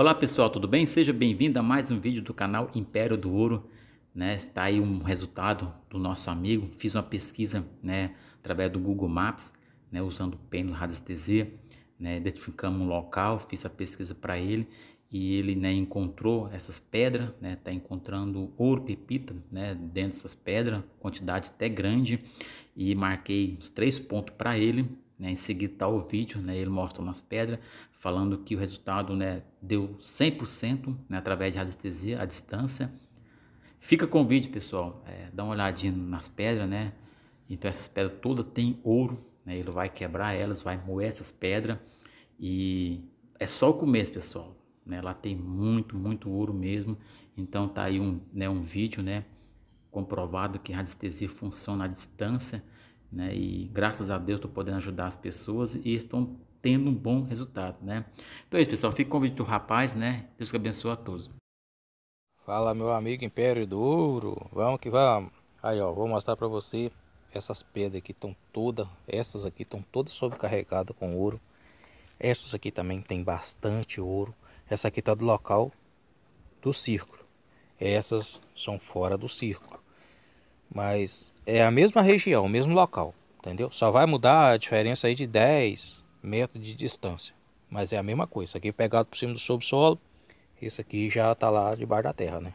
Olá pessoal, tudo bem? Seja bem-vindo a mais um vídeo do canal Império do Ouro. Né? Está aí um resultado do nosso amigo. Fiz uma pesquisa né, através do Google Maps, né, usando o pêndulo radiestesia. Né, identificamos um local, fiz a pesquisa para ele e ele né, encontrou essas pedras, está né, tá encontrando ouro pepita né, dentro dessas pedras, quantidade até grande, e marquei uns três pontos para ele né? Em seguida tal o vídeo, né? ele mostra umas pedras, falando que o resultado né, deu 100% né, através de radiestesia à distância. Fica com o vídeo, pessoal. É, dá uma olhadinha nas pedras, né? Então essas pedras todas têm ouro, né? Ele vai quebrar elas, vai moer essas pedras e é só o começo, pessoal. Né? Lá tem muito, muito ouro mesmo. Então tá aí um, né, um vídeo, né? Comprovado que a radiestesia funciona à distância né? E graças a Deus estou podendo ajudar as pessoas e estão tendo um bom resultado, né? Então é isso, pessoal. Fica o convite do rapaz, né? Deus que abençoe a todos. Fala, meu amigo Império do Ouro. Vamos que vamos. Aí, ó, vou mostrar para você essas pedras aqui estão todas, essas aqui estão todas sobrecarregadas com ouro. Essas aqui também tem bastante ouro. Essa aqui tá do local do círculo. Essas são fora do círculo. Mas é a mesma região, o mesmo local, entendeu? Só vai mudar a diferença aí de 10 metros de distância. Mas é a mesma coisa. Isso aqui é pegado por cima do subsolo, isso aqui já está lá debaixo da terra, né?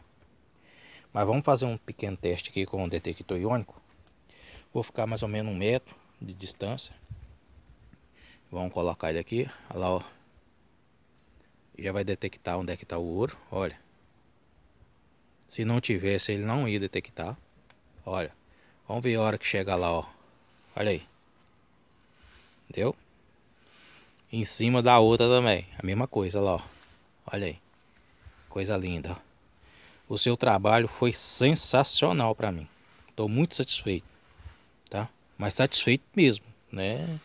Mas vamos fazer um pequeno teste aqui com o detector iônico. Vou ficar mais ou menos um metro de distância. Vamos colocar ele aqui. Olha lá, ó. Já vai detectar onde é que está o ouro. Olha. Se não tivesse, ele não ia detectar. Olha. Vamos ver a hora que chega lá, ó. Olha aí. Deu? Em cima da outra também. A mesma coisa lá, ó. Olha aí. Coisa linda, ó. O seu trabalho foi sensacional para mim. Estou muito satisfeito, tá? Mas satisfeito mesmo, né?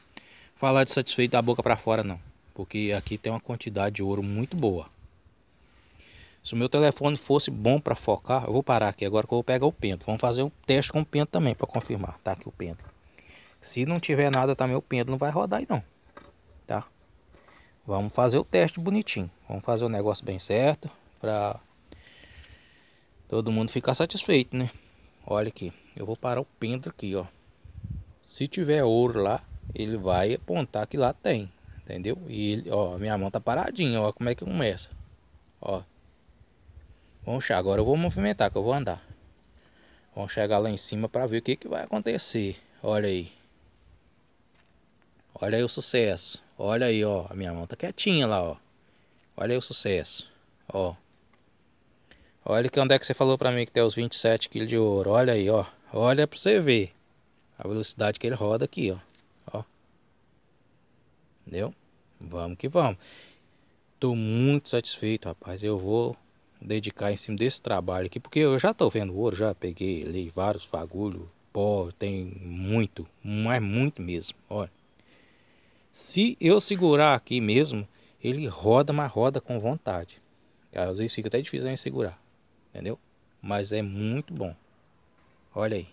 Falar de satisfeito da boca para fora não, porque aqui tem uma quantidade de ouro muito boa. Se o meu telefone fosse bom para focar, eu vou parar aqui agora que eu vou pegar o pêndulo. Vamos fazer um teste com o pêndulo também para confirmar. Tá aqui o pêndulo. Se não tiver nada também o pêndulo não vai rodar aí não. Tá? Vamos fazer o teste bonitinho. Vamos fazer o negócio bem certo para todo mundo ficar satisfeito, né? Olha aqui, eu vou parar o pêndulo aqui, ó. Se tiver ouro lá, ele vai apontar que lá tem, entendeu? E ele, ó, minha mão tá paradinha, ó, como é que começa. Ó, Vamos chegar, agora eu vou movimentar que eu vou andar. Vamos chegar lá em cima para ver o que, que vai acontecer. Olha aí. Olha aí o sucesso. Olha aí, ó. A minha mão tá quietinha lá, ó. Olha aí o sucesso. Ó. Olha que onde é que você falou pra mim que tem os 27 kg de ouro. Olha aí, ó. Olha pra você ver. A velocidade que ele roda aqui, ó. Ó. Entendeu? Vamos que vamos. Tô muito satisfeito, rapaz. Eu vou dedicar em cima desse trabalho aqui, porque eu já estou vendo ouro, já peguei, li vários fagulhos, pó, tem muito, mas muito mesmo, olha. Se eu segurar aqui mesmo, ele roda, mas roda com vontade. Às vezes fica até difícil em segurar, entendeu? Mas é muito bom. Olha aí.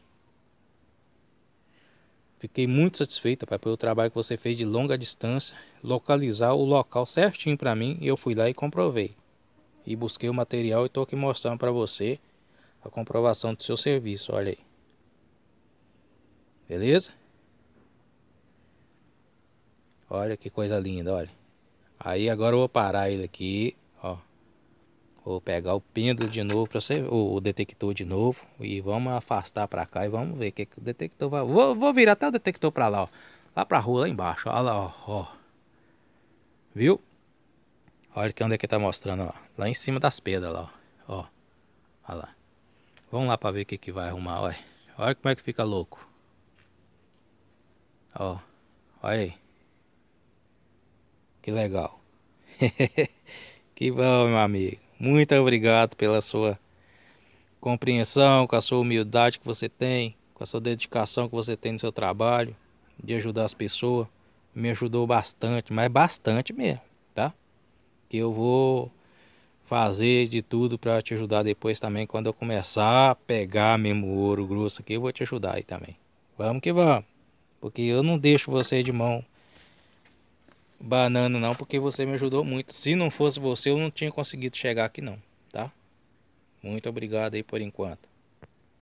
Fiquei muito satisfeita para pelo trabalho que você fez de longa distância, localizar o local certinho para mim e eu fui lá e comprovei e busquei o material e estou aqui mostrando para você a comprovação do seu serviço, olha aí. Beleza? Olha que coisa linda, olha. Aí agora eu vou parar ele aqui, ó. Vou pegar o pêndulo de novo para você, o detector de novo e vamos afastar para cá e vamos ver o que, que, o detector vai. Vou, vou virar até o detector para lá, ó. Lá para rua lá embaixo, olha lá, ó. ó. Viu? Olha que onde é que tá mostrando, ó. Lá em cima das pedras, lá, ó. Ó, olha lá. Vamos lá pra ver o que que vai arrumar, olha. Olha como é que fica louco. Ó, olha aí. Que legal. que bom, meu amigo. Muito obrigado pela sua compreensão, com a sua humildade que você tem, com a sua dedicação que você tem no seu trabalho, de ajudar as pessoas. Me ajudou bastante, mas bastante mesmo, tá? que eu vou fazer de tudo para te ajudar depois também. Quando eu começar a pegar mesmo ouro grosso aqui, eu vou te ajudar aí também. Vamos que vamos. Porque eu não deixo você de mão banana não, porque você me ajudou muito. Se não fosse você, eu não tinha conseguido chegar aqui não, tá? Muito obrigado aí por enquanto.